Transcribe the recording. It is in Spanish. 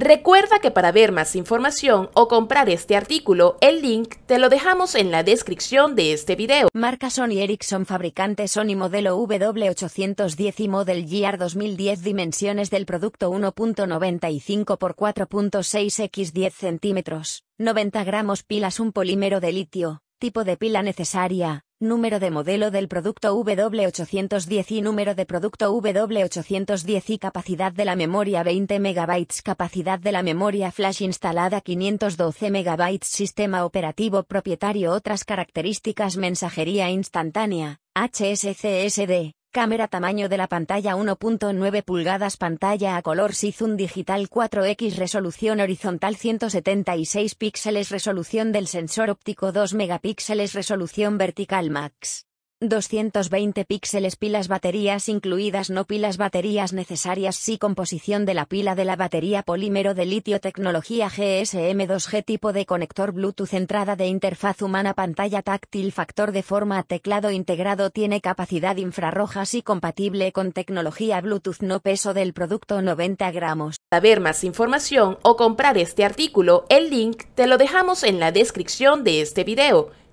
Recuerda que para ver más información o comprar este artículo, el link te lo dejamos en la descripción de este video. Marca Sony Ericsson fabricante Sony modelo W810 y Model GR 2010 dimensiones del producto 1.95 x 4.6 x 10 centímetros, 90 gramos pilas un polímero de litio, tipo de pila necesaria, número de modelo del producto W810 y número de producto W810 y capacidad de la memoria 20 MB capacidad de la memoria flash instalada 512 MB sistema operativo propietario otras características mensajería instantánea HSCSD Cámara tamaño de la pantalla 1.9 pulgadas pantalla a color Sizun digital 4X resolución horizontal 176 píxeles resolución del sensor óptico 2 megapíxeles resolución vertical max 220 píxeles pilas baterías incluidas no pilas baterías necesarias sí composición de la pila de la batería polímero de litio tecnología GSM2G tipo de conector Bluetooth entrada de interfaz humana pantalla táctil factor de forma teclado integrado tiene capacidad infrarroja sí compatible con tecnología Bluetooth no peso del producto 90 gramos. Para ver más información o comprar este artículo, el link te lo dejamos en la descripción de este video.